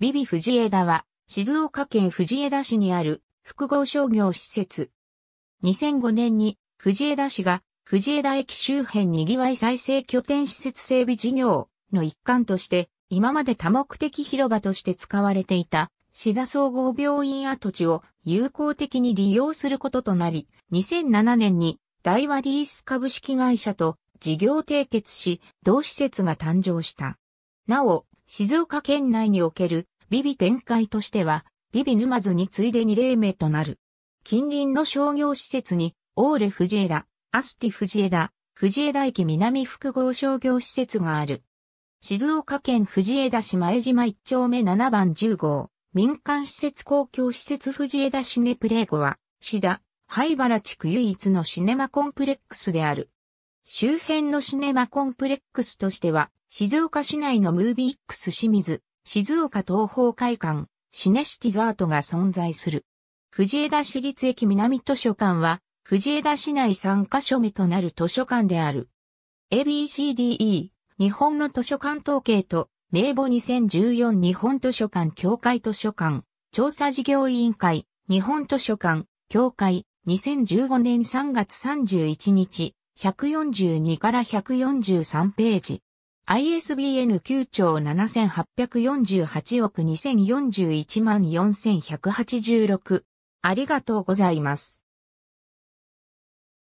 ビビ藤枝は、静岡県藤枝市にある複合商業施設。2005年に藤枝市が藤枝駅周辺にぎわい再生拠点施設整備事業の一環として、今まで多目的広場として使われていた、志田総合病院跡地を有効的に利用することとなり、2007年に大和リース株式会社と事業締結し、同施設が誕生した。なお、静岡県内におけるビビ展開としては、ビビ沼津に次いで2例目となる。近隣の商業施設に、オーレ藤枝、アスティ藤枝、藤枝駅南複合商業施設がある。静岡県藤枝市前島1丁目7番10号、民間施設公共施設藤枝シネプレーゴは、ハイ灰原地区唯一のシネマコンプレックスである。周辺のシネマコンプレックスとしては、静岡市内のムービーックス清水、静岡東方会館、シネシティザートが存在する。藤枝市立駅南図書館は、藤枝市内3カ所目となる図書館である。ABCDE、日本の図書館統計と、名簿2014日本図書館協会図書館、調査事業委員会、日本図書館、協会、2015年3月31日、142から143ページ。ISBN 9兆7848億2041万4186。ありがとうございます。